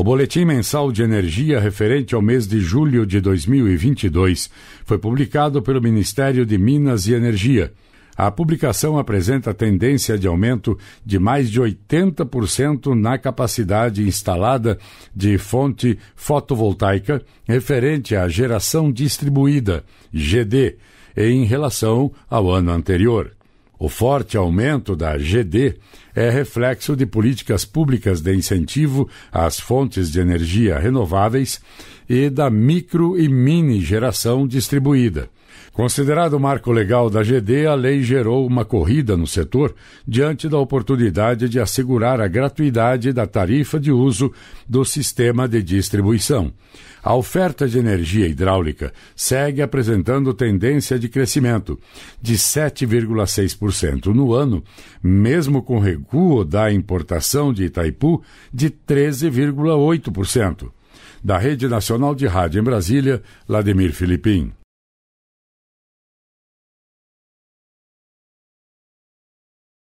O Boletim Mensal de Energia referente ao mês de julho de 2022 foi publicado pelo Ministério de Minas e Energia. A publicação apresenta tendência de aumento de mais de 80% na capacidade instalada de fonte fotovoltaica referente à geração distribuída, GD, em relação ao ano anterior. O forte aumento da GD é reflexo de políticas públicas de incentivo às fontes de energia renováveis e da micro e mini geração distribuída. Considerado o marco legal da GD, a lei gerou uma corrida no setor diante da oportunidade de assegurar a gratuidade da tarifa de uso do sistema de distribuição. A oferta de energia hidráulica segue apresentando tendência de crescimento de 7,6% no ano, mesmo com recuo da importação de Itaipu de 13,8%. Da Rede Nacional de Rádio em Brasília, Vladimir Filipim.